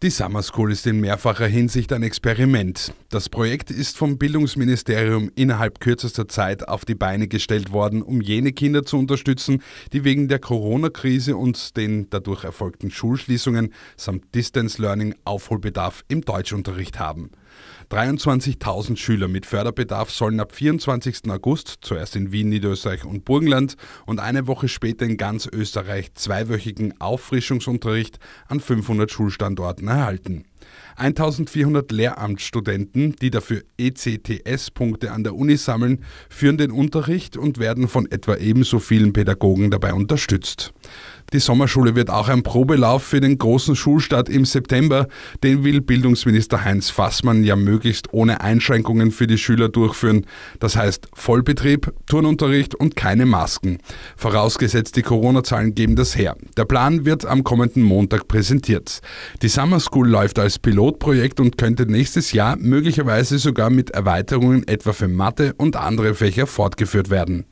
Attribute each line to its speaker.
Speaker 1: Die Summer School ist in mehrfacher Hinsicht ein Experiment. Das Projekt ist vom Bildungsministerium innerhalb kürzester Zeit auf die Beine gestellt worden, um jene Kinder zu unterstützen, die wegen der Corona-Krise und den dadurch erfolgten Schulschließungen samt Distance Learning Aufholbedarf im Deutschunterricht haben. 23.000 Schüler mit Förderbedarf sollen ab 24. August zuerst in Wien, Niederösterreich und Burgenland und eine Woche später in ganz Österreich zweiwöchigen Auffrischungsunterricht an 500 Schulstandorten erhalten. 1400 Lehramtsstudenten, die dafür ECTS-Punkte an der Uni sammeln, führen den Unterricht und werden von etwa ebenso vielen Pädagogen dabei unterstützt. Die Sommerschule wird auch ein Probelauf für den großen Schulstart im September. Den will Bildungsminister Heinz Fassmann ja möglichst ohne Einschränkungen für die Schüler durchführen. Das heißt Vollbetrieb, Turnunterricht und keine Masken. Vorausgesetzt, die Corona-Zahlen geben das her. Der Plan wird am kommenden Montag präsentiert. Die Summer School läuft als Pilotprojekt und könnte nächstes Jahr möglicherweise sogar mit Erweiterungen etwa für Mathe und andere Fächer fortgeführt werden.